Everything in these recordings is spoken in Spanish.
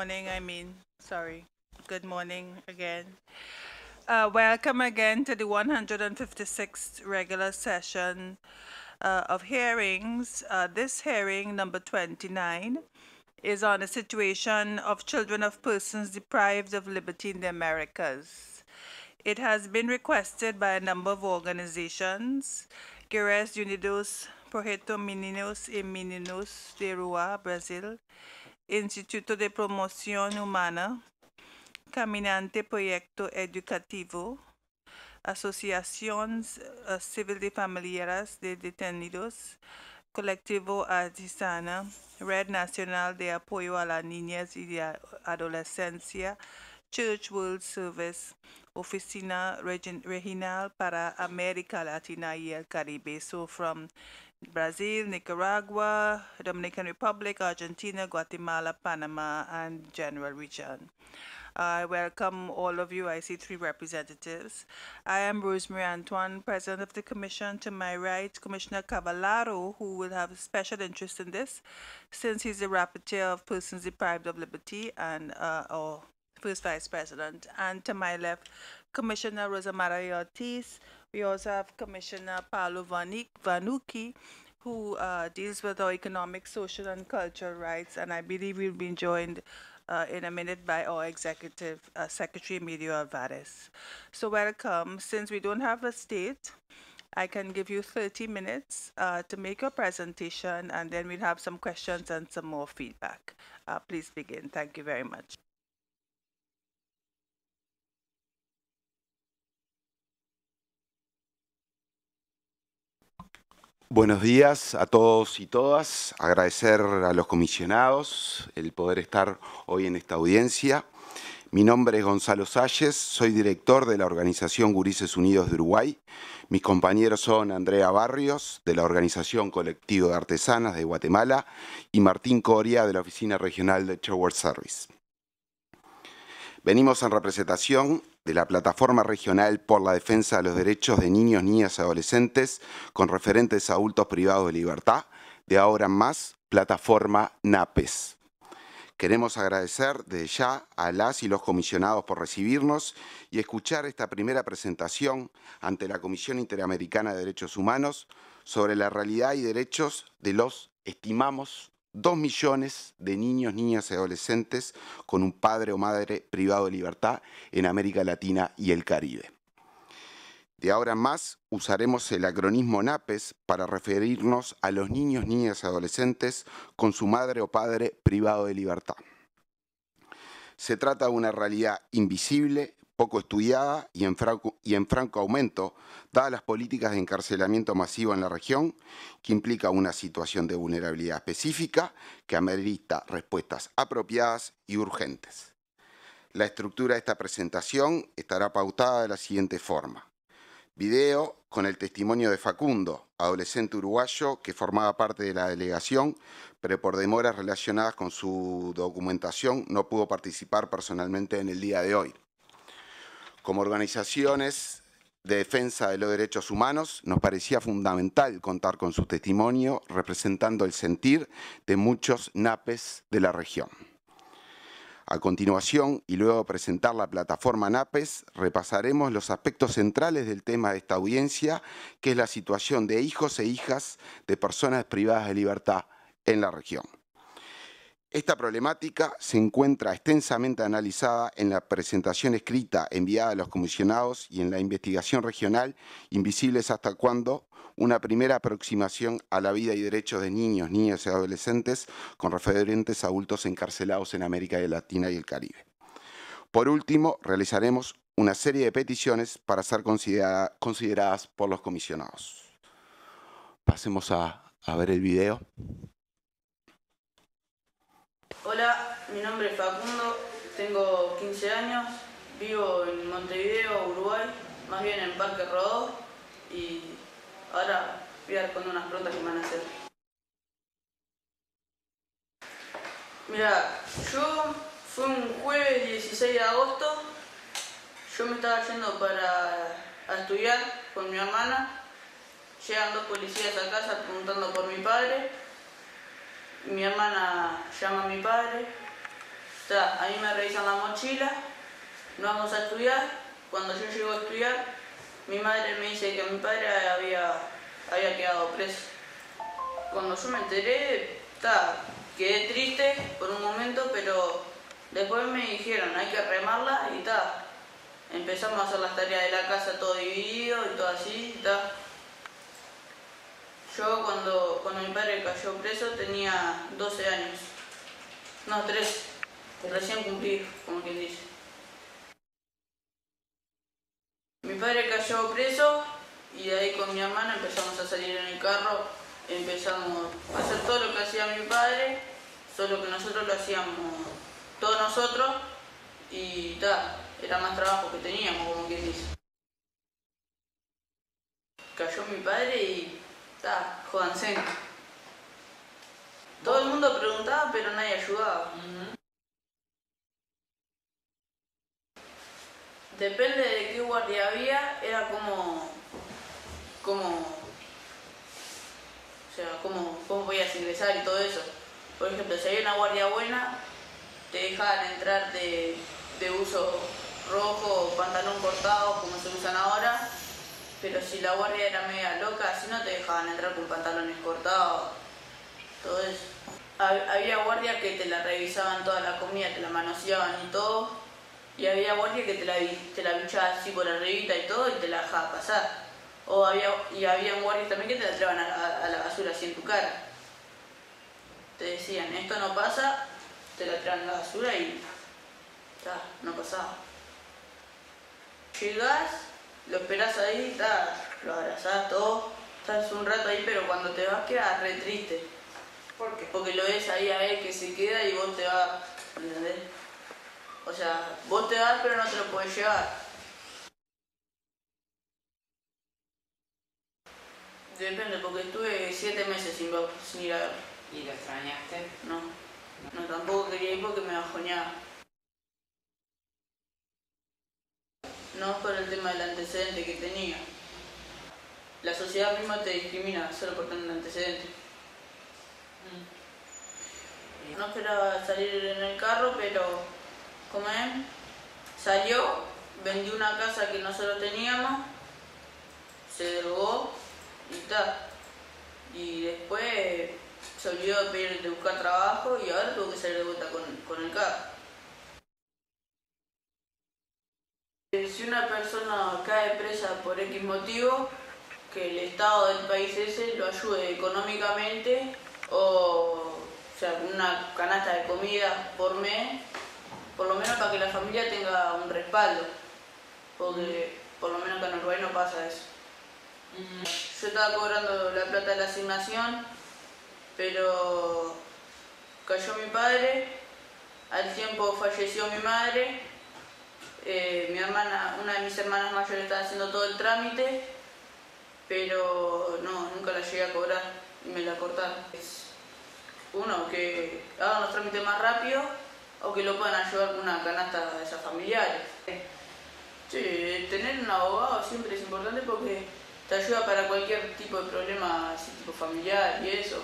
morning, I mean, sorry. Good morning again. Uh, welcome again to the 156th regular session uh, of hearings. Uh, this hearing, number 29, is on the situation of children of persons deprived of liberty in the Americas. It has been requested by a number of organizations, Guerreiros Unidos, Projeto Meninos e Meninos de Rua, Brazil, Instituto de Promoción Humana, Caminante Proyecto Educativo, asociaciones eh, Civil de Familiaras de Detenidos, Colectivo Artisana, Red Nacional de Apoyo a la niñas y la Adolescencia, Church World Service, Oficina Regional para América Latina y el Caribe. So from Brazil, Nicaragua, Dominican Republic, Argentina, Guatemala, Panama, and general region. I welcome all of you. I see three representatives. I am Rosemary Antoine, President of the Commission. To my right, Commissioner Cavallaro, who will have a special interest in this, since he's the rapporteur of persons deprived of liberty and uh, or first vice president. And to my left, Commissioner Rosamaria Ortiz. We also have Commissioner Paolo Vanuki, who uh, deals with our economic, social, and cultural rights. And I believe we'll be joined uh, in a minute by our Executive uh, Secretary, Emilio Alvarez. So welcome. Since we don't have a state, I can give you 30 minutes uh, to make your presentation and then we'll have some questions and some more feedback. Uh, please begin. Thank you very much. Buenos días a todos y todas. Agradecer a los comisionados el poder estar hoy en esta audiencia. Mi nombre es Gonzalo Salles, soy director de la organización Gurises Unidos de Uruguay. Mis compañeros son Andrea Barrios, de la organización Colectivo de Artesanas de Guatemala, y Martín Coria, de la Oficina Regional de Shower Service. Venimos en representación de la Plataforma Regional por la Defensa de los Derechos de Niños, Niñas y Adolescentes con referentes a adultos privados de libertad, de ahora más, Plataforma NAPES. Queremos agradecer desde ya a las y los comisionados por recibirnos y escuchar esta primera presentación ante la Comisión Interamericana de Derechos Humanos sobre la realidad y derechos de los, estimamos, dos millones de niños, niñas y adolescentes con un padre o madre privado de libertad en América Latina y el Caribe. De ahora en más usaremos el acronismo NAPES para referirnos a los niños, niñas y adolescentes con su madre o padre privado de libertad. Se trata de una realidad invisible, poco estudiada y en, franco, y en franco aumento, dadas las políticas de encarcelamiento masivo en la región, que implica una situación de vulnerabilidad específica que amerita respuestas apropiadas y urgentes. La estructura de esta presentación estará pautada de la siguiente forma. Video con el testimonio de Facundo, adolescente uruguayo que formaba parte de la delegación, pero por demoras relacionadas con su documentación no pudo participar personalmente en el día de hoy. Como organizaciones de defensa de los derechos humanos, nos parecía fundamental contar con su testimonio representando el sentir de muchos NAPES de la región. A continuación, y luego de presentar la plataforma NAPES, repasaremos los aspectos centrales del tema de esta audiencia, que es la situación de hijos e hijas de personas privadas de libertad en la región. Esta problemática se encuentra extensamente analizada en la presentación escrita enviada a los comisionados y en la investigación regional Invisibles hasta cuándo, una primera aproximación a la vida y derechos de niños, niñas y adolescentes con referentes adultos encarcelados en América Latina y el Caribe. Por último, realizaremos una serie de peticiones para ser consideradas por los comisionados. Pasemos a, a ver el video. Hola, mi nombre es Facundo, tengo 15 años, vivo en Montevideo, Uruguay, más bien en Parque Rodó y ahora voy a responder unas preguntas que me van a hacer. Mira, yo fue un jueves 16 de agosto, yo me estaba yendo para estudiar con mi hermana, llegan dos policías a casa preguntando por mi padre, mi hermana llama a mi padre, o a mí me revisan la mochila, no vamos a estudiar. Cuando yo llego a estudiar, mi madre me dice que mi padre había, había quedado preso. Cuando yo me enteré, quedé triste por un momento, pero después me dijeron hay que remarla y ta, empezamos a hacer las tareas de la casa todo dividido y todo así, yo cuando, mi padre cayó preso tenía 12 años. No, 3. Recién cumplí, como quien dice. Mi padre cayó preso y de ahí con mi hermana empezamos a salir en el carro, empezamos a hacer todo lo que hacía mi padre, solo que nosotros lo hacíamos todos nosotros y tal, era más trabajo que teníamos, como quien dice. Cayó mi padre y Está, Zen. Todo el mundo preguntaba, pero nadie ayudaba. Depende de qué guardia había, era como... como... O sea, cómo, cómo podías ingresar y todo eso. Por ejemplo, si había una guardia buena, te dejaban entrar de, de uso rojo, pantalón cortado, como se usan ahora, pero si la guardia era media loca, así no te dejaban entrar con pantalones cortados, todo eso. Había guardia que te la revisaban toda la comida, te la manoseaban y todo. Y había guardia que te la, te la así por arribita y todo y te la dejaba pasar. O había, y había guardias también que te la traban a la, basura así en tu cara. Te decían, esto no pasa, te la traen a la basura y ya, no pasaba. Llegás lo esperás ahí, ta, lo abrazás todo, estás un rato ahí, pero cuando te vas quedas re triste. ¿Por Porque lo ves ahí a él que se queda y vos te vas, ¿entendés? O sea, vos te vas pero no te lo podés llevar. Depende, porque estuve siete meses sin, sin ir a ver. ¿Y lo extrañaste? No. No, tampoco quería ir porque me bajoñaba. no por el tema del antecedente que tenía. La sociedad misma te discrimina solo por tener un antecedente. Mm. No quería salir en el carro, pero como salió, vendió una casa que nosotros teníamos, se drogó y está. Y después se olvidó de, pedir, de buscar trabajo y ahora tuvo que salir de vuelta con el carro. Si una persona cae presa por X motivo, que el Estado del país ese lo ayude económicamente o, sea, una canasta de comida por mes, por lo menos para que la familia tenga un respaldo, porque por lo menos acá en Uruguay no pasa eso. Yo estaba cobrando la plata de la asignación, pero cayó mi padre, al tiempo falleció mi madre, eh, mi hermana, una de mis hermanas mayores está haciendo todo el trámite, pero no, nunca la llegué a cobrar, y me la cortaron. Es uno, que hagan los trámites más rápido o que lo puedan ayudar con una canasta de esas familiares. Sí, tener un abogado siempre es importante porque te ayuda para cualquier tipo de problema, tipo familiar y eso.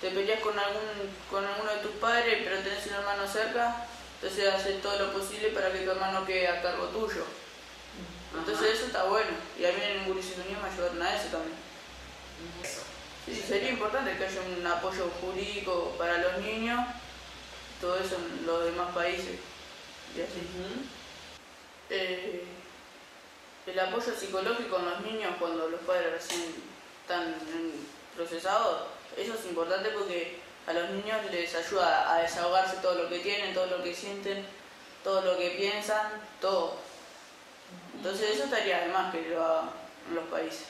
Te peleas con, algún, con alguno de tus padres, pero tenés un hermano cerca, entonces haces todo lo posible para que tu hermano quede a cargo tuyo. Entonces eso está bueno. Y a mí en Unión me ayudaron a eso también. Sí, sería importante que haya un apoyo jurídico para los niños, todo eso en los demás países. Y así. Eh, el apoyo psicológico en los niños cuando los padres recién están procesados, eso es importante porque a los niños les ayuda a desahogarse todo lo que tienen, todo lo que sienten, todo lo que piensan, todo. Entonces eso estaría además que lo hagan los países.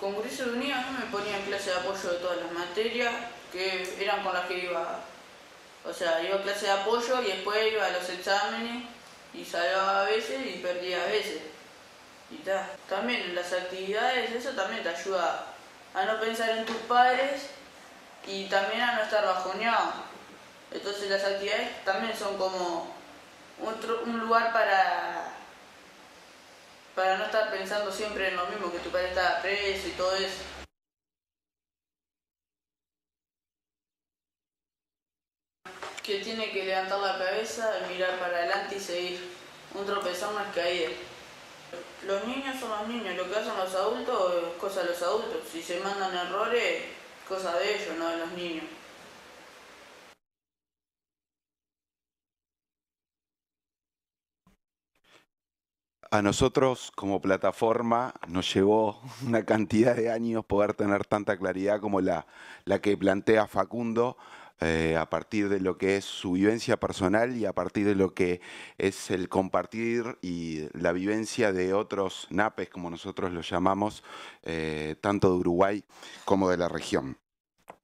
Con Congreso de me ponía en clase de apoyo de todas las materias que eran con las que iba. O sea, iba a clase de apoyo y después iba a los exámenes y salía a veces y perdía a veces. Y ta. También las actividades, eso también te ayuda a no pensar en tus padres y también a no estar bajoneado. Entonces las actividades también son como un, un lugar para para no estar pensando siempre en lo mismo, que tu padre estaba preso y todo eso. Que tiene que levantar la cabeza, mirar para adelante y seguir. Un tropezón más es caída. Los niños son los niños, lo que hacen los adultos es cosa de los adultos. Si se mandan errores, cosa de ellos, no de los niños. A nosotros como plataforma nos llevó una cantidad de años poder tener tanta claridad como la, la que plantea Facundo eh, a partir de lo que es su vivencia personal y a partir de lo que es el compartir y la vivencia de otros napes, como nosotros los llamamos, eh, tanto de Uruguay como de la región.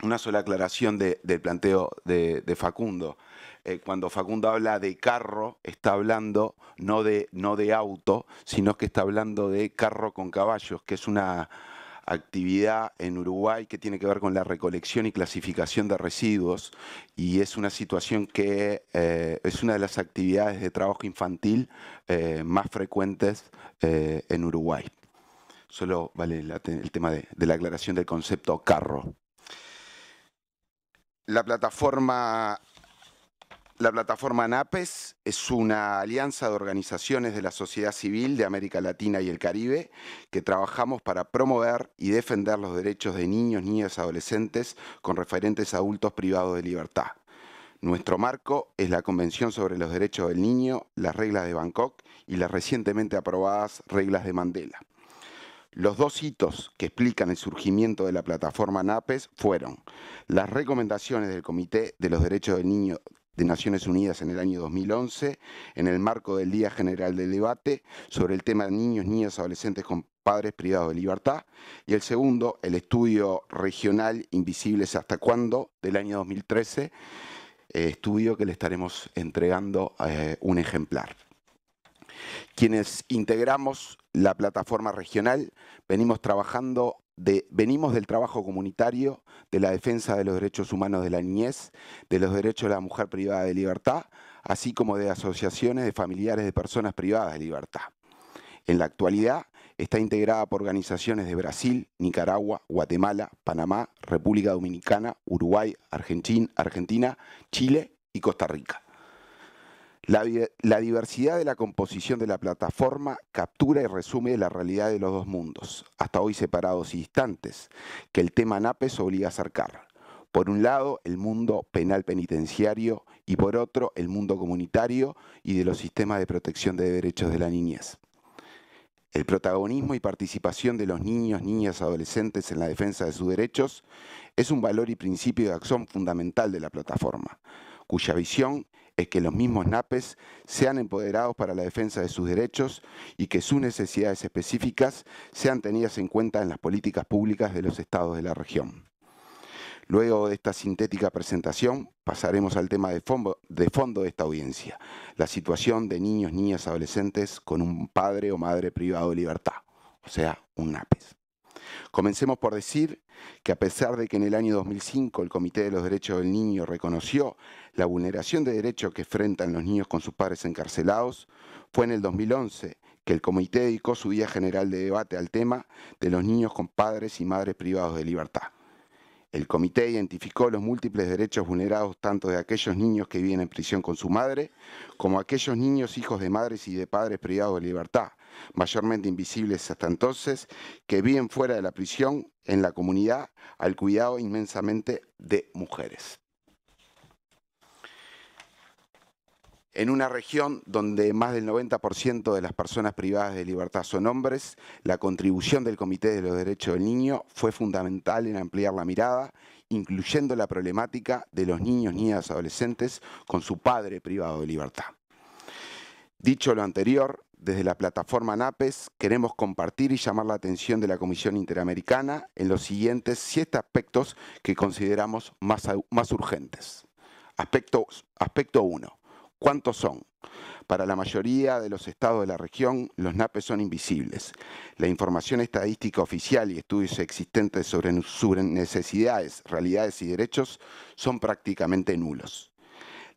Una sola aclaración del planteo de, Facundo. Eh, cuando Facundo habla de carro, está hablando no de, no de auto, sino que está hablando de carro con caballos, que es una actividad en Uruguay que tiene que ver con la recolección y clasificación de residuos y es una situación que eh, es una de las actividades de trabajo infantil eh, más frecuentes eh, en Uruguay. Solo vale el tema de la aclaración del concepto carro. La plataforma la plataforma NAPES es una alianza de organizaciones de la sociedad civil de América Latina y el Caribe que trabajamos para promover y defender los derechos de niños, niñas y adolescentes con referentes adultos privados de libertad. Nuestro marco es la Convención sobre los Derechos del Niño, las reglas de Bangkok y las recientemente aprobadas reglas de Mandela. Los dos hitos que explican el surgimiento de la plataforma NAPES fueron las recomendaciones del Comité de los Derechos del Niño de Naciones Unidas en el año 2011, en el marco del Día General del Debate sobre el tema de niños, niñas, adolescentes con padres privados de libertad, y el segundo, el estudio regional Invisibles hasta cuándo, del año 2013, eh, estudio que le estaremos entregando eh, un ejemplar. Quienes integramos la plataforma regional, venimos trabajando venimos del trabajo comunitario, de la defensa de los derechos humanos de la niñez, de los derechos de la mujer privada de libertad, así como de asociaciones de familiares de personas privadas de libertad. En la actualidad está integrada por organizaciones de Brasil, Nicaragua, Guatemala, Panamá, República Dominicana, Uruguay, Argentina, Chile y Costa Rica. La, diversidad de la composición de la plataforma captura y resume la realidad de los dos mundos, hasta hoy separados y distantes, que el tema NAPES obliga a acercar. Por un lado, el mundo penal penitenciario y por otro, el mundo comunitario y de los sistemas de protección de derechos de la niñez. El protagonismo y participación de los niños, niñas, adolescentes en la defensa de sus derechos es un valor y principio de acción fundamental de la plataforma, cuya visión es que los mismos NAPES sean empoderados para la defensa de sus derechos y que sus necesidades específicas sean tenidas en cuenta en las políticas públicas de los estados de la región. Luego de esta sintética presentación, pasaremos al tema de fondo, de esta audiencia, la situación de niños, niñas, adolescentes con un padre o madre privado de libertad, o sea, un NAPES. Comencemos por decir que a pesar de que en el año 2005 el Comité de los Derechos del Niño reconoció la vulneración de derechos que enfrentan los niños con sus padres encarcelados, fue en el 2011 que el comité dedicó su día general de debate al tema de los niños con padres y madres privados de libertad. El comité identificó los múltiples derechos vulnerados tanto de aquellos niños que viven en prisión con su madre, como aquellos niños hijos de madres y de padres privados de libertad, mayormente invisibles hasta entonces, que viven fuera de la prisión, en la comunidad, al cuidado inmensamente de mujeres. En una región donde más del 90% de las personas privadas de libertad son hombres, la contribución del Comité de los Derechos del Niño fue fundamental en ampliar la mirada, incluyendo la problemática de los niños, niñas, adolescentes con su padre privado de libertad. Dicho lo anterior, desde la plataforma NAPES queremos compartir y llamar la atención de la Comisión Interamericana en los siguientes siete aspectos que consideramos más, más urgentes. Aspecto 1. ¿Cuántos son? Para la mayoría de los estados de la región, los NAPES son invisibles. La información estadística oficial y estudios existentes sobre, sobre necesidades, realidades y derechos son prácticamente nulos.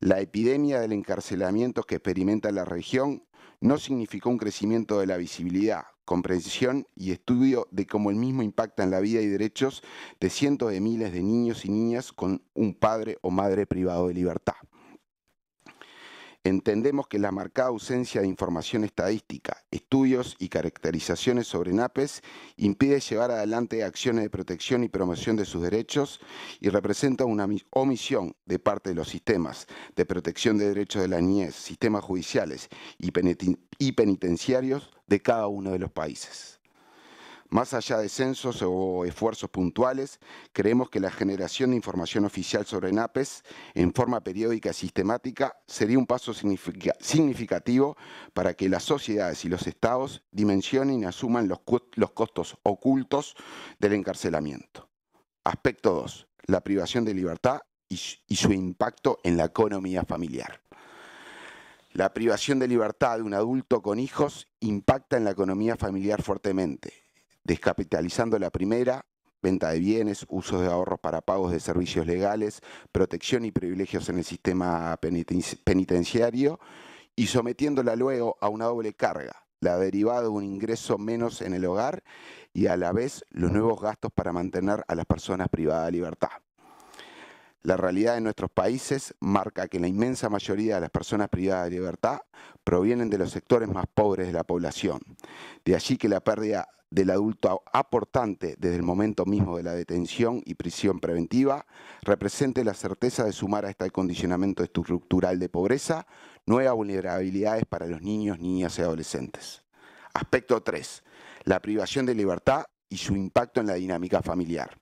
La epidemia del encarcelamiento que experimenta la región no significó un crecimiento de la visibilidad, comprensión y estudio de cómo el mismo impacta en la vida y derechos de cientos de miles de niños y niñas con un padre o madre privado de libertad. Entendemos que la marcada ausencia de información estadística, estudios y caracterizaciones sobre NAPES impide llevar adelante acciones de protección y promoción de sus derechos y representa una omisión de parte de los sistemas de protección de derechos de la niñez, sistemas judiciales y penitenciarios de cada uno de los países. Más allá de censos o esfuerzos puntuales, creemos que la generación de información oficial sobre NAPES en forma periódica y sistemática sería un paso significativo para que las sociedades y los estados dimensionen y asuman los, costos ocultos del encarcelamiento. Aspecto 2. La privación de libertad y su impacto en la economía familiar. La privación de libertad de un adulto con hijos impacta en la economía familiar fuertemente descapitalizando la primera, venta de bienes, usos de ahorros para pagos de servicios legales, protección y privilegios en el sistema penitenciario, y sometiéndola luego a una doble carga, la derivada de un ingreso menos en el hogar y a la vez los nuevos gastos para mantener a las personas privadas de libertad. La realidad de nuestros países marca que la inmensa mayoría de las personas privadas de libertad provienen de los sectores más pobres de la población. De allí que la pérdida del adulto aportante desde el momento mismo de la detención y prisión preventiva represente la certeza de sumar a este condicionamiento estructural de pobreza nuevas vulnerabilidades para los niños, niñas y adolescentes. Aspecto 3. La privación de libertad y su impacto en la dinámica familiar.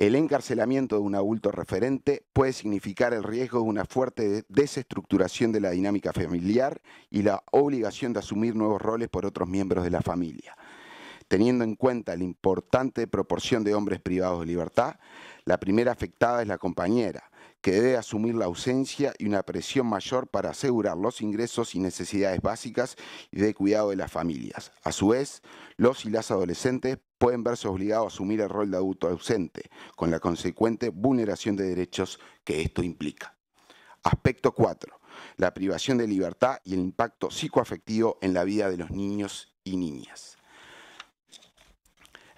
El encarcelamiento de un adulto referente puede significar el riesgo de una fuerte desestructuración de la dinámica familiar y la obligación de asumir nuevos roles por otros miembros de la familia. Teniendo en cuenta la importante proporción de hombres privados de libertad, la primera afectada es la compañera, que debe asumir la ausencia y una presión mayor para asegurar los ingresos y necesidades básicas y de cuidado de las familias. A su vez, los y las adolescentes pueden verse obligados a asumir el rol de adulto ausente, con la consecuente vulneración de derechos que esto implica. Aspecto 4. La privación de libertad y el impacto psicoafectivo en la vida de los niños y niñas.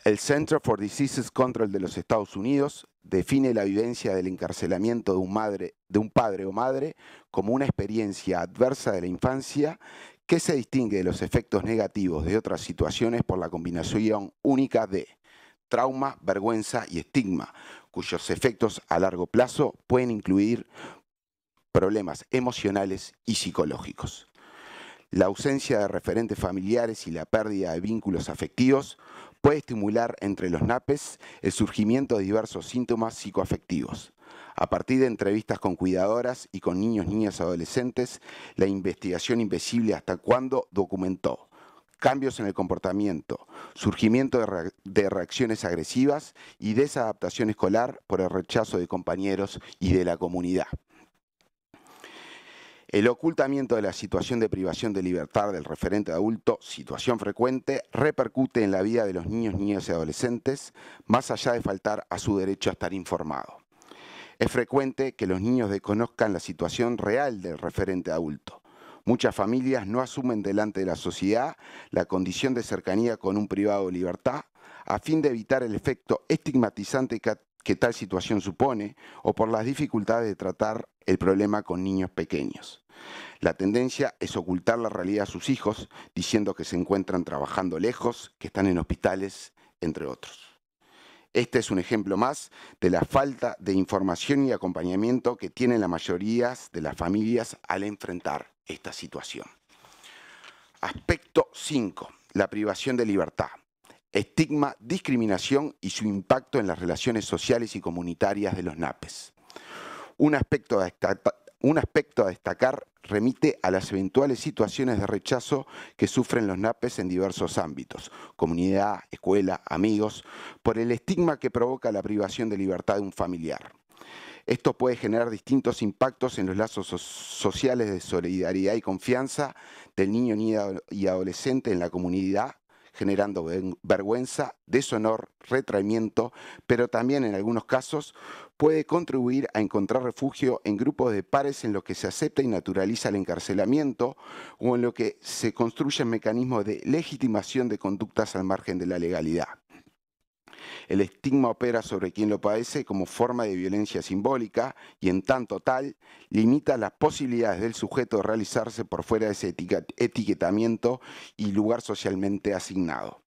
El Center for Diseases Control de los Estados Unidos define la vivencia del encarcelamiento de un, madre, de un padre o madre como una experiencia adversa de la infancia ¿Qué se distingue de los efectos negativos de otras situaciones por la combinación única de trauma, vergüenza y estigma, cuyos efectos a largo plazo pueden incluir problemas emocionales y psicológicos. La ausencia de referentes familiares y la pérdida de vínculos afectivos puede estimular entre los NAPES el surgimiento de diversos síntomas psicoafectivos. A partir de entrevistas con cuidadoras y con niños, niñas, adolescentes, la investigación invisible hasta cuándo documentó cambios en el comportamiento, surgimiento de, reacciones agresivas y desadaptación escolar por el rechazo de compañeros y de la comunidad. El ocultamiento de la situación de privación de libertad del referente adulto, situación frecuente, repercute en la vida de los niños, niñas y adolescentes, más allá de faltar a su derecho a estar informado. Es frecuente que los niños desconozcan la situación real del referente adulto. Muchas familias no asumen delante de la sociedad la condición de cercanía con un privado de libertad a fin de evitar el efecto estigmatizante que, que tal situación supone o por las dificultades de tratar el problema con niños pequeños. La tendencia es ocultar la realidad a sus hijos diciendo que se encuentran trabajando lejos, que están en hospitales, entre otros. Este es un ejemplo más de la falta de información y acompañamiento que tienen la mayoría de las familias al enfrentar esta situación. Aspecto 5. La privación de libertad. Estigma, discriminación y su impacto en las relaciones sociales y comunitarias de los NAPES. Un aspecto esta... Un aspecto a destacar remite a las eventuales situaciones de rechazo que sufren los NAPES en diversos ámbitos, comunidad, escuela, amigos, por el estigma que provoca la privación de libertad de un familiar. Esto puede generar distintos impactos en los lazos sociales de solidaridad y confianza del niño, niña y adolescente en la comunidad, generando vergüenza, deshonor, retraimiento, pero también en algunos casos puede contribuir a encontrar refugio en grupos de pares en los que se acepta y naturaliza el encarcelamiento o en los que se construyen mecanismos de legitimación de conductas al margen de la legalidad. El estigma opera sobre quien lo padece como forma de violencia simbólica y en tanto tal limita las posibilidades del sujeto de realizarse por fuera de ese etiquetamiento y lugar socialmente asignado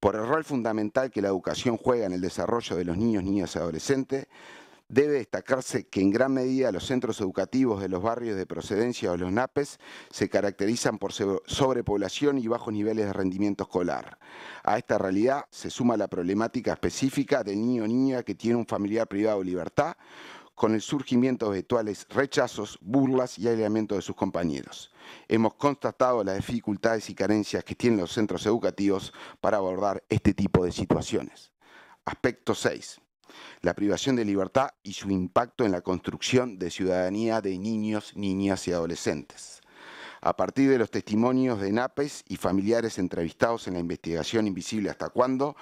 por el rol fundamental que la educación juega en el desarrollo de los niños, niñas y adolescentes, debe destacarse que en gran medida los centros educativos de los barrios de procedencia o los NAPES se caracterizan por sobrepoblación y bajos niveles de rendimiento escolar. A esta realidad se suma la problemática específica del niño o niña que tiene un familiar privado de libertad, con el surgimiento de eventuales rechazos, burlas y aislamiento de sus compañeros. Hemos constatado las dificultades y carencias que tienen los centros educativos para abordar este tipo de situaciones. Aspecto 6. La privación de libertad y su impacto en la construcción de ciudadanía de niños, niñas y adolescentes a partir de los testimonios de NAPES y familiares entrevistados en la investigación Invisible hasta cuándo,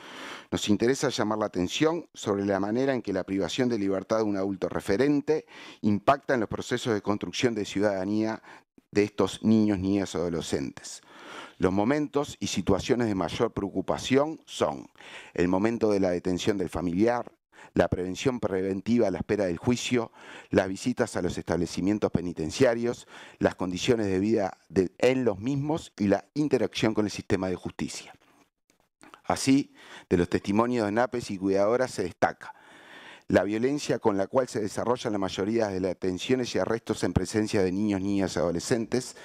nos interesa llamar la atención sobre la manera en que la privación de libertad de un adulto referente impacta en los procesos de construcción de ciudadanía de estos niños, niñas o adolescentes. Los momentos y situaciones de mayor preocupación son el momento de la detención del familiar, la prevención preventiva a la espera del juicio, las visitas a los establecimientos penitenciarios, las condiciones de vida en los mismos y la interacción con el sistema de justicia. Así, de los testimonios de NAPES y cuidadoras se destaca la violencia con la cual se desarrollan la mayoría de las detenciones y arrestos en presencia de niños, niñas y adolescentes,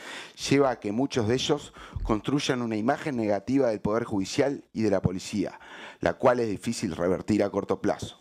lleva a que muchos de ellos construyan una imagen negativa del Poder Judicial y de la policía, la cual es difícil revertir a corto plazo.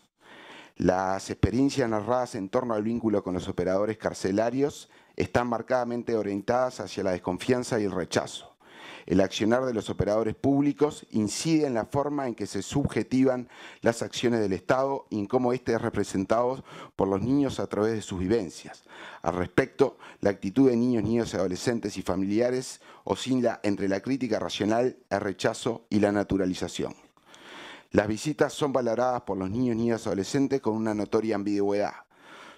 Las experiencias narradas en torno al vínculo con los operadores carcelarios están marcadamente orientadas hacia la desconfianza y el rechazo. El accionar de los operadores públicos incide en la forma en que se subjetivan las acciones del Estado y en cómo éste es representado por los niños a través de sus vivencias. Al respecto, la actitud de niños, niños, adolescentes y familiares oscila entre la crítica racional, el rechazo y la naturalización. Las visitas son valoradas por los niños y niñas adolescentes con una notoria ambigüedad.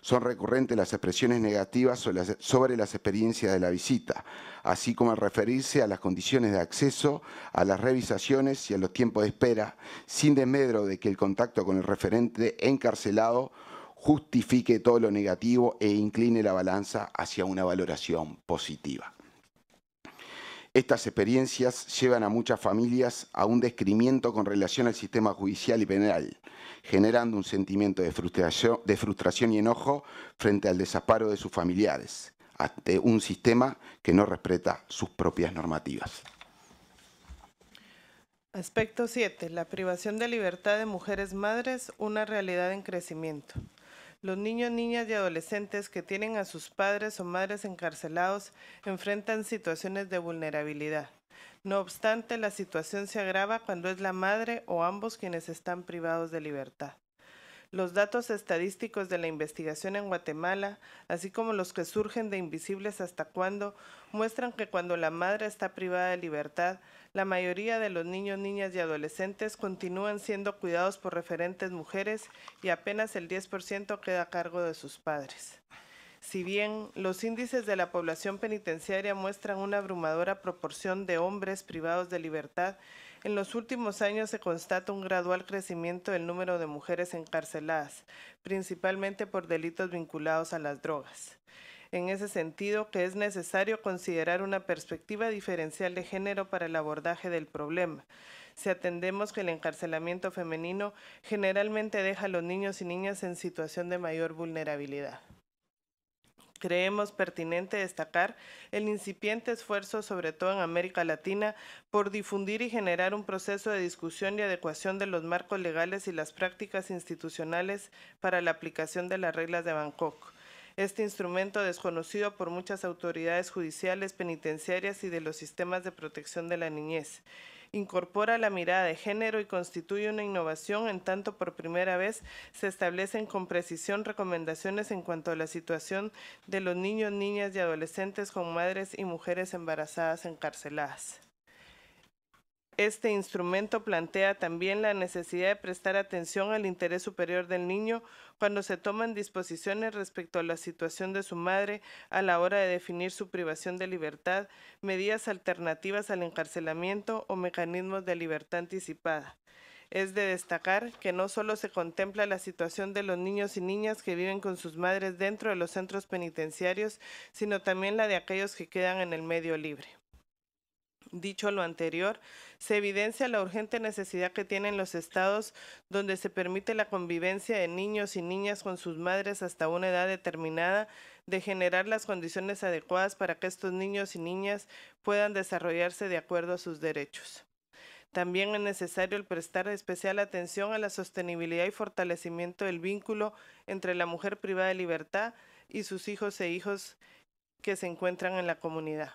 Son recurrentes las expresiones negativas sobre las experiencias de la visita, así como al referirse a las condiciones de acceso, a las revisaciones y a los tiempos de espera, sin desmedro de que el contacto con el referente encarcelado justifique todo lo negativo e incline la balanza hacia una valoración positiva. Estas experiencias llevan a muchas familias a un descrimiento con relación al sistema judicial y penal, generando un sentimiento de frustración, y enojo frente al desaparo de sus familiares, ante un sistema que no respeta sus propias normativas. Aspecto 7. La privación de libertad de mujeres madres, una realidad en crecimiento. Los niños, niñas y adolescentes que tienen a sus padres o madres encarcelados enfrentan situaciones de vulnerabilidad. No obstante, la situación se agrava cuando es la madre o ambos quienes están privados de libertad. Los datos estadísticos de la investigación en Guatemala, así como los que surgen de Invisibles hasta cuándo, muestran que cuando la madre está privada de libertad, la mayoría de los niños, niñas y adolescentes continúan siendo cuidados por referentes mujeres y apenas el 10% queda a cargo de sus padres. Si bien los índices de la población penitenciaria muestran una abrumadora proporción de hombres privados de libertad, en los últimos años se constata un gradual crecimiento del número de mujeres encarceladas, principalmente por delitos vinculados a las drogas. En ese sentido, que es necesario considerar una perspectiva diferencial de género para el abordaje del problema. Si atendemos que el encarcelamiento femenino generalmente deja a los niños y niñas en situación de mayor vulnerabilidad. Creemos pertinente destacar el incipiente esfuerzo, sobre todo en América Latina, por difundir y generar un proceso de discusión y adecuación de los marcos legales y las prácticas institucionales para la aplicación de las reglas de Bangkok. Este instrumento, desconocido por muchas autoridades judiciales, penitenciarias y de los sistemas de protección de la niñez, incorpora la mirada de género y constituye una innovación en tanto por primera vez se establecen con precisión recomendaciones en cuanto a la situación de los niños, niñas y adolescentes con madres y mujeres embarazadas encarceladas. Este instrumento plantea también la necesidad de prestar atención al interés superior del niño cuando se toman disposiciones respecto a la situación de su madre a la hora de definir su privación de libertad, medidas alternativas al encarcelamiento o mecanismos de libertad anticipada. Es de destacar que no solo se contempla la situación de los niños y niñas que viven con sus madres dentro de los centros penitenciarios, sino también la de aquellos que quedan en el medio libre. Dicho lo anterior, se evidencia la urgente necesidad que tienen los estados donde se permite la convivencia de niños y niñas con sus madres hasta una edad determinada de generar las condiciones adecuadas para que estos niños y niñas puedan desarrollarse de acuerdo a sus derechos. También es necesario el prestar especial atención a la sostenibilidad y fortalecimiento del vínculo entre la mujer privada de libertad y sus hijos e hijos que se encuentran en la comunidad.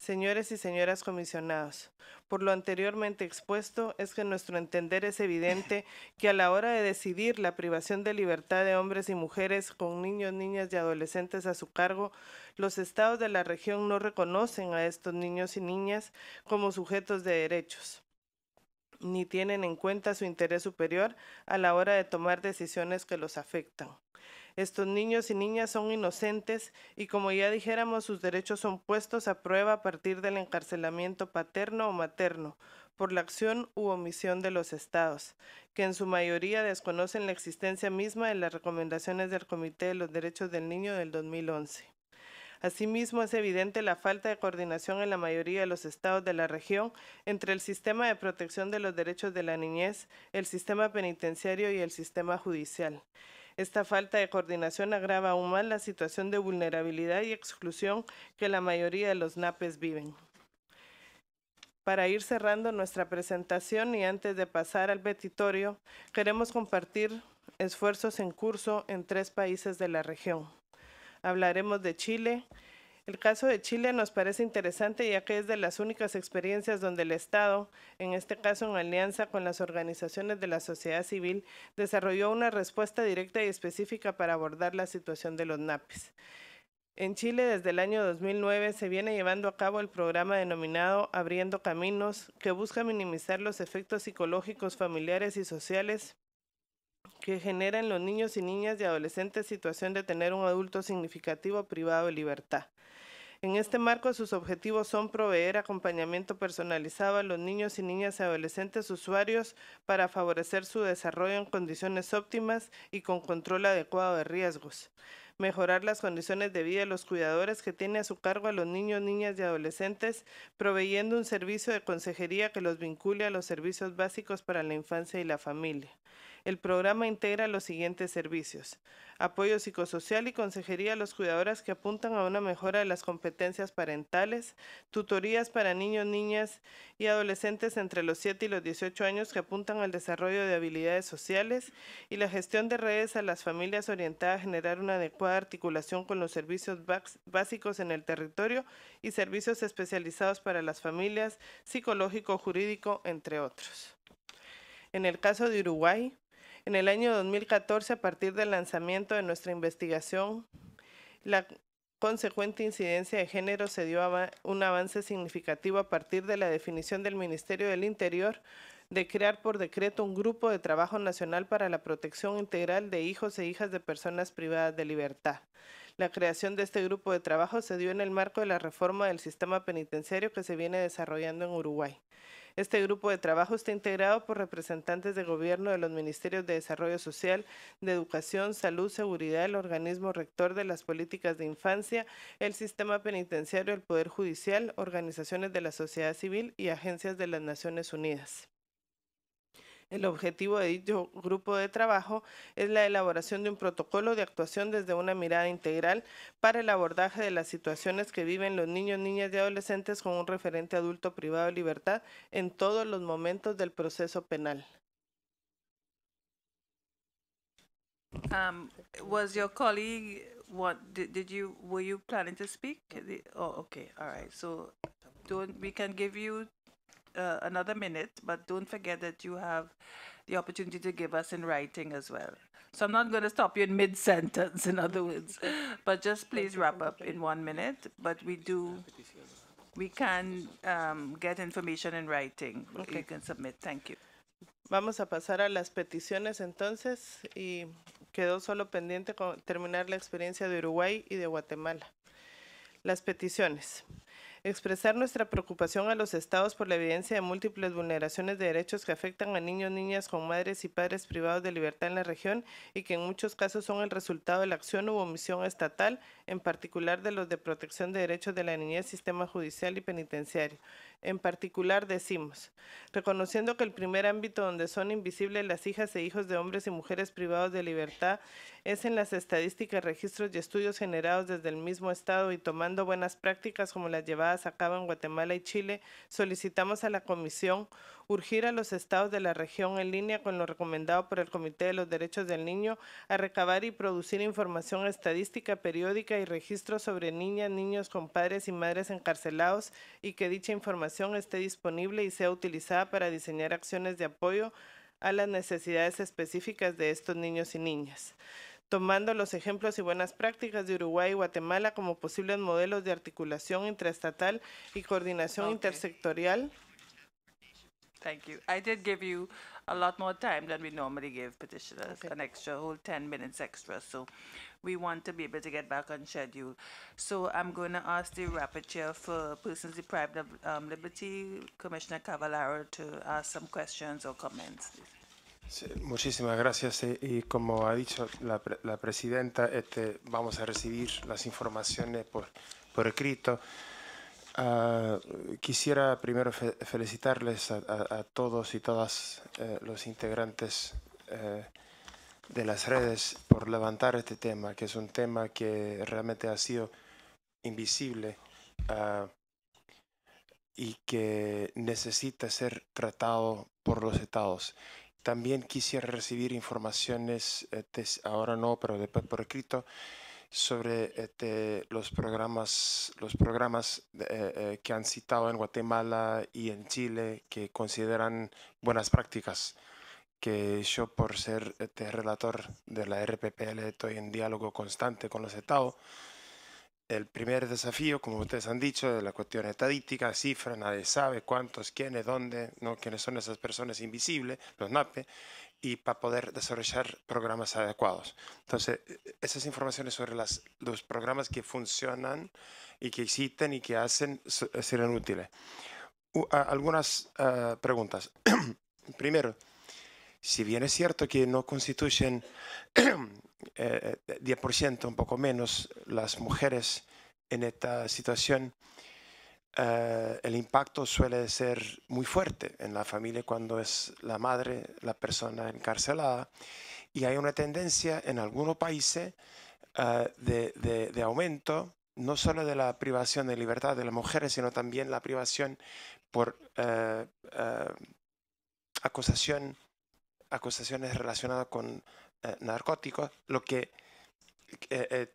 Señores y señoras comisionados, por lo anteriormente expuesto es que nuestro entender es evidente que a la hora de decidir la privación de libertad de hombres y mujeres con niños, niñas y adolescentes a su cargo, los estados de la región no reconocen a estos niños y niñas como sujetos de derechos ni tienen en cuenta su interés superior a la hora de tomar decisiones que los afectan. Estos niños y niñas son inocentes y como ya dijéramos, sus derechos son puestos a prueba a partir del encarcelamiento paterno o materno por la acción u omisión de los estados, que en su mayoría desconocen la existencia misma de las recomendaciones del Comité de los Derechos del Niño del 2011. Asimismo, es evidente la falta de coordinación en la mayoría de los estados de la región entre el sistema de protección de los derechos de la niñez, el sistema penitenciario y el sistema judicial. Esta falta de coordinación agrava aún más la situación de vulnerabilidad y exclusión que la mayoría de los NAPES viven. Para ir cerrando nuestra presentación y antes de pasar al petitorio, queremos compartir esfuerzos en curso en tres países de la región. Hablaremos de Chile, el caso de Chile nos parece interesante ya que es de las únicas experiencias donde el Estado, en este caso en alianza con las organizaciones de la sociedad civil, desarrolló una respuesta directa y específica para abordar la situación de los NAPES. En Chile desde el año 2009 se viene llevando a cabo el programa denominado Abriendo Caminos, que busca minimizar los efectos psicológicos, familiares y sociales que genera en los niños y niñas y adolescentes situación de tener un adulto significativo privado de libertad. En este marco, sus objetivos son proveer acompañamiento personalizado a los niños y niñas y adolescentes usuarios para favorecer su desarrollo en condiciones óptimas y con control adecuado de riesgos mejorar las condiciones de vida de los cuidadores que tiene a su cargo a los niños, niñas y adolescentes, proveyendo un servicio de consejería que los vincule a los servicios básicos para la infancia y la familia. El programa integra los siguientes servicios. Apoyo psicosocial y consejería a los cuidadores que apuntan a una mejora de las competencias parentales. Tutorías para niños, niñas y adolescentes entre los 7 y los 18 años que apuntan al desarrollo de habilidades sociales. Y la gestión de redes a las familias orientadas a generar una adecuada articulación con los servicios básicos en el territorio y servicios especializados para las familias, psicológico, jurídico, entre otros. En el caso de Uruguay, en el año 2014, a partir del lanzamiento de nuestra investigación, la consecuente incidencia de género se dio un avance significativo a partir de la definición del Ministerio del Interior de crear por decreto un grupo de trabajo nacional para la protección integral de hijos e hijas de personas privadas de libertad. La creación de este grupo de trabajo se dio en el marco de la reforma del sistema penitenciario que se viene desarrollando en Uruguay. Este grupo de trabajo está integrado por representantes de gobierno de los Ministerios de Desarrollo Social, de Educación, Salud, Seguridad, el organismo rector de las políticas de infancia, el sistema penitenciario, el Poder Judicial, organizaciones de la sociedad civil y agencias de las Naciones Unidas. El objetivo de dicho grupo de trabajo es la elaboración de un protocolo de actuación desde una mirada integral para el abordaje de las situaciones que viven los niños, niñas y adolescentes con un referente adulto privado de libertad en todos los momentos del proceso penal. Um, was your colleague what did, you were you planning to speak? oh, okay, all right. So, we can give you uh, another minute, but don't forget that you have the opportunity to give us in writing as well. So I'm not going to stop you in mid sentence, in other words, but just please wrap up in one minute. But we do, we can um, get information in writing. Okay. You can submit. Thank you. Vamos a pasar a las peticiones entonces y quedó solo pendiente con terminar la experiencia de Uruguay y de Guatemala. Las peticiones. expresar nuestra preocupación a los estados por la evidencia de múltiples vulneraciones de derechos que afectan a niños, niñas con madres y padres privados de libertad en la región y que en muchos casos son el resultado de la acción u omisión estatal, en particular de los de protección de derechos de la niñez, sistema judicial y penitenciario. En particular decimos, reconociendo que el primer ámbito donde son invisibles las hijas e hijos de hombres y mujeres privados de libertad es en las estadísticas, registros y estudios generados desde el mismo Estado y tomando buenas prácticas como las llevadas a cabo en Guatemala y Chile, solicitamos a la Comisión urgir a los estados de la región en línea con lo recomendado por el Comité de los Derechos del Niño a recabar y producir información estadística periódica y registros sobre niñas, niños con padres y madres encarcelados y que dicha información esté disponible y sea utilizada para diseñar acciones de apoyo a las necesidades específicas de estos niños y niñas tomando los ejemplos y buenas prácticas de Uruguay y Guatemala como posibles modelos de articulación intraestatal y coordinación intersectorial Thank you. I did give you a lot more time than we normally give petitioners, Okay. an extra whole 10 minutes extra. So we want to be able to get back on schedule. So I'm going to ask the rapporteur for persons deprived of um, liberty, Commissioner Cavallaro, to ask some questions or comments. Sí, muchísimas gracias eh, y como ha dicho la, la presidenta, este, vamos a recibir las informaciones por, por escrito. Ah, quisiera primero felicitarles a, todos y todas eh, los integrantes eh, de las redes por levantar este tema, que es un tema que realmente ha sido invisible ah, y que necesita ser tratado por los estados. También quisiera recibir informaciones, eh, ahora no, pero después por escrito, sobre este, los programas, los programas eh, eh, que han citado en Guatemala y en Chile que consideran buenas prácticas, que yo por ser este, relator de la RPPL estoy en diálogo constante con los estados. El primer desafío, como ustedes han dicho, de la cuestión estadística, cifra, nadie sabe cuántos, quiénes, dónde, ¿no? quiénes son esas personas invisibles, los NAPE y para poder desarrollar programas adecuados. Entonces, e, e, esas informaciones sobre los programas que funcionan y que existen y que hacen eh, serán útiles. algunas ah, preguntas. Primero, si bien es cierto que no constituyen 10%, eh, eh, un poco menos, las mujeres en esta situación, eh, el impacto suele ser muy fuerte en la familia cuando es la madre la persona encarcelada y hay una tendencia en algunos países eh, de, aumento no solo de la privación de libertad de las mujeres, sino también la privación por eh, acusación, acusaciones relacionadas con narcóticos, lo que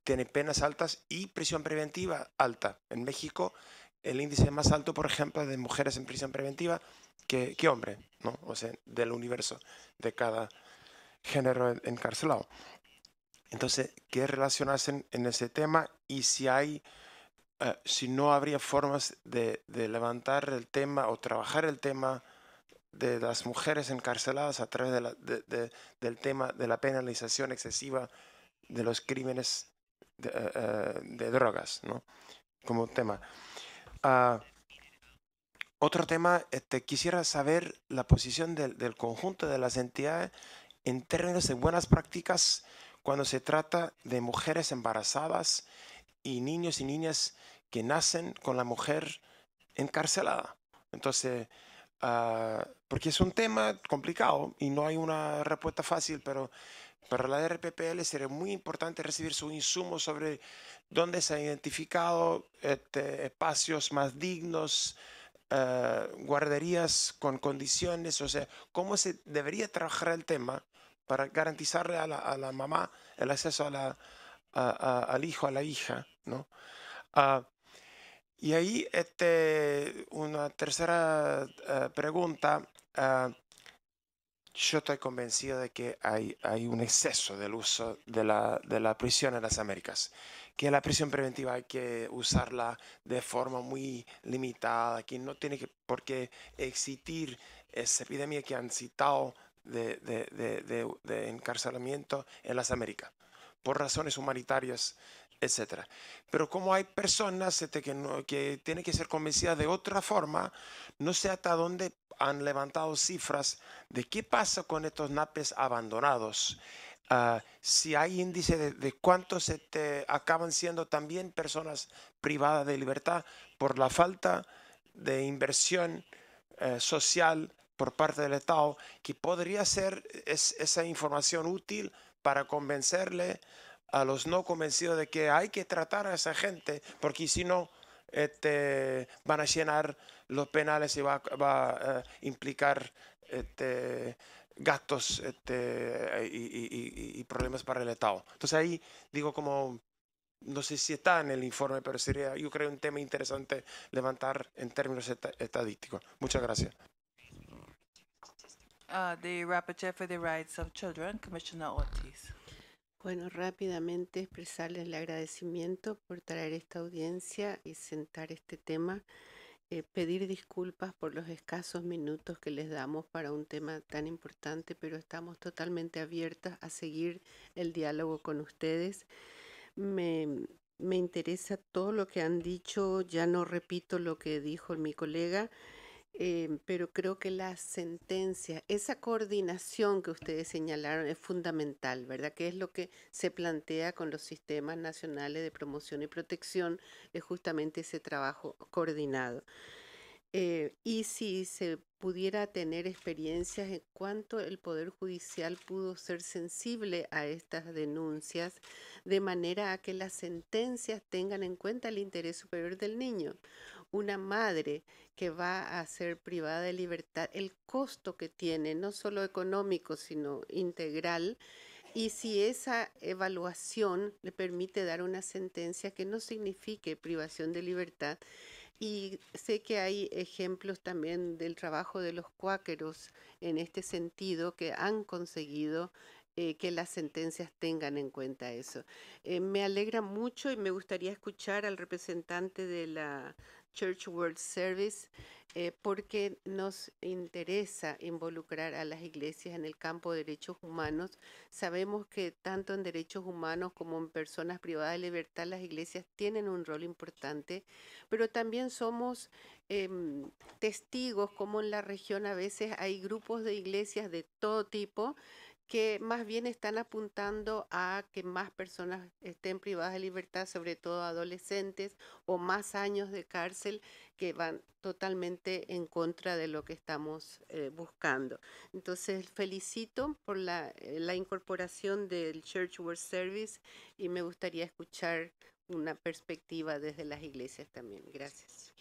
tiene penas altas y prisión preventiva alta. En México el índice más alto, por ejemplo, de mujeres en prisión preventiva que, que hombres, ¿no? o sea, del universo de cada género encarcelado. Entonces, ¿qué relación en, en ese tema y si hay, eh, si no habría formas de, levantar el tema o trabajar el tema de las mujeres encarceladas a través de del tema de la penalización excesiva de los crímenes de, eh, eh, drogas, ¿no? Como tema. Ah, otro tema, este, quisiera saber la posición del, conjunto de las entidades en términos de buenas prácticas cuando se trata de mujeres embarazadas y niños y niñas que nacen con la mujer encarcelada. Entonces, ah, porque es un tema complicado y no hay una respuesta fácil, pero para la RPPL sería muy importante recibir su insumo sobre donde se han identificado este, espacios más dignos, eh, guarderías con condiciones, o sea, cómo se debería trabajar el tema para garantizarle a la, mamá el acceso a la, al hijo, a la hija, ah, y ahí este, una tercera eh, pregunta. Ah, yo estoy convencido de que hay, hay un exceso del uso de la, prisión en las Américas, que la prisión preventiva hay que usarla de forma muy limitada, que no tiene que, por qué existir esa epidemia que han citado de, de encarcelamiento en las Américas por razones humanitarias etcétera. Pero como hay personas este, que, tienen que ser convencidas de otra forma, no sé hasta dónde han levantado cifras de qué pasa con estos napes abandonados. Ah, si hay índice de, cuántos este, acaban siendo también personas privadas de libertad por la falta de inversión eh, social por parte del Estado, que podría ser esa información útil para convencerle a los no convencidos de que hay que tratar a esa gente, porque si no, este, van a llenar los penales y va, a eh, implicar este, gastos este, y, problemas para el Estado. Entonces ahí digo como, no sé si está en el informe, pero sería, yo creo, un tema interesante levantar en términos estadísticos. Muchas gracias. Ah, Rapporteur for the Rights of Children, Commissioner Ortiz. Bueno, rápidamente expresarles el agradecimiento por traer esta audiencia y sentar este tema. Eh, pedir disculpas por los escasos minutos que les damos para un tema tan importante, pero estamos totalmente abiertas a seguir el diálogo con ustedes. me interesa todo lo que han dicho, ya no repito lo que dijo mi colega. Em, pero creo que la sentencia, esa coordinación que ustedes señalaron es fundamental, ¿verdad? Que es lo que se plantea con los sistemas nacionales de promoción y protección, es justamente ese trabajo coordinado. Eh, y si se pudiera tener experiencias en cuanto el Poder Judicial pudo ser sensible a estas denuncias, de manera a que las sentencias tengan en cuenta el interés superior del niño una madre que va a ser privada de libertad, el costo que tiene, no solo económico, sino integral, y si esa evaluación le permite dar una sentencia que no signifique privación de libertad. Y sé que hay ejemplos también del trabajo de los cuáqueros en este sentido que han conseguido eh, que las sentencias tengan en cuenta eso. Eh, me alegra mucho y me gustaría escuchar al representante de la Church World Service eh, porque nos interesa involucrar a las iglesias en el campo de derechos humanos. Sabemos que tanto en derechos humanos como en personas privadas de libertad las iglesias tienen un rol importante, pero también somos em, testigos como en la región a veces hay grupos de iglesias de todo tipo que más bien están apuntando a que más personas estén privadas de libertad, sobre todo adolescentes, o más años de cárcel que van totalmente en contra de lo que estamos eh, buscando. Entonces, felicito por la, eh, la incorporación del Church World Service y me gustaría escuchar una perspectiva desde las iglesias también. Gracias.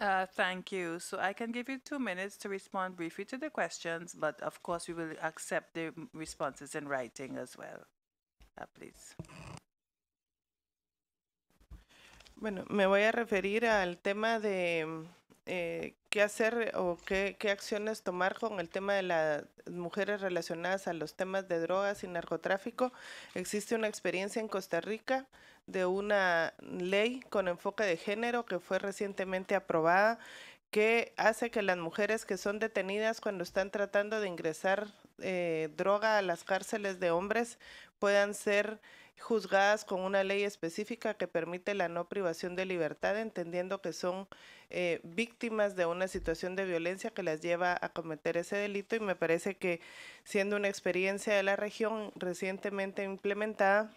Uh, Thank you. So I can give you two minutes to respond briefly to the questions, but of course, we will accept the responses in writing as well. Uh, Please. Bueno, me voy a referir al tema de eh, qué hacer o qué, acciones tomar con el tema de las mujeres relacionadas a los temas de drogas y narcotráfico. Existe una experiencia en Costa Rica de una ley con enfoque de género que fue recientemente aprobada que hace que las mujeres que son detenidas cuando están tratando de ingresar eh, droga a las cárceles de hombres puedan ser juzgadas con una ley específica que permite la no privación de libertad, entendiendo que son eh, víctimas de una situación de violencia que las lleva a cometer ese delito y me parece que siendo una experiencia de la región recientemente implementada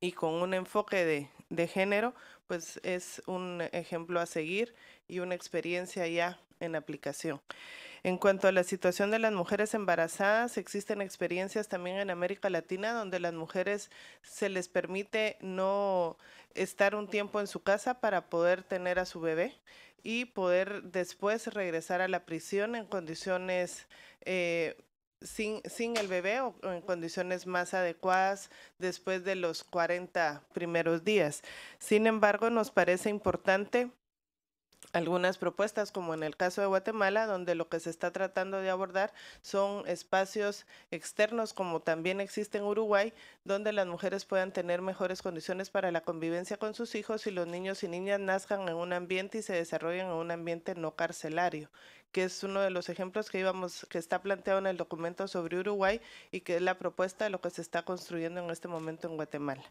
y con un enfoque de, de género, pues es un ejemplo a seguir y una experiencia ya en aplicación. En cuanto a la situación de las mujeres embarazadas, existen experiencias también en América Latina donde las mujeres se les permite no estar un tiempo en su casa para poder tener a su bebé y poder después regresar a la prisión en condiciones eh, sin, el bebé o, o en condiciones más adecuadas después de los 40 primeros días. Sin embargo, nos parece importante algunas propuestas, como en el caso de Guatemala, donde lo que se está tratando de abordar son espacios externos, como también existe en Uruguay, donde las mujeres puedan tener mejores condiciones para la convivencia con sus hijos y los niños y niñas nazcan en un ambiente y se desarrollen en un ambiente no carcelario que es uno de los ejemplos que íbamos, que está planteado en el documento sobre Uruguay y que es la propuesta de lo que se está construyendo en este momento en Guatemala.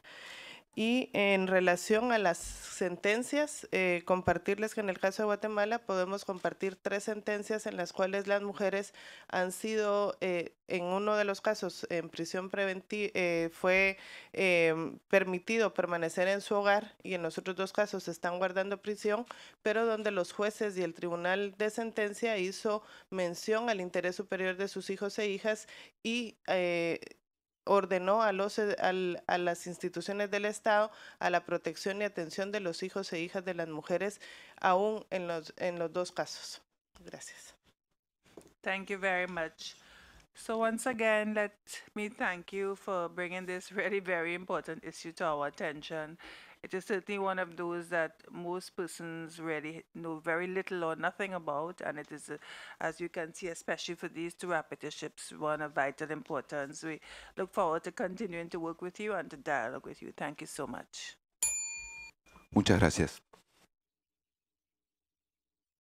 Y en relación a las sentencias, eh, compartirles que en el caso de Guatemala podemos compartir tres sentencias en las cuales las mujeres han sido, eh, en uno de los casos, en prisión preventiva, eh, fue em, permitido permanecer en su hogar y en los otros dos casos están guardando prisión, pero donde los jueces y el tribunal de sentencia hizo mención al interés superior de sus hijos e hijas y ordenó a, los, eh, al, a las instituciones del Estado a la protección y atención de los hijos e hijas de las mujeres, aún en los, en los dos casos. Gracias. Thank you very much. So once again, let me thank you for bringing this really very important issue to our attention. It is certainly one of those that most persons really know very little or nothing about, and it is, uh, as you can see, especially for these two apprenticeships, one of vital importance. We look forward to continuing to work with you and to dialogue with you. Thank you so much. Muchas gracias.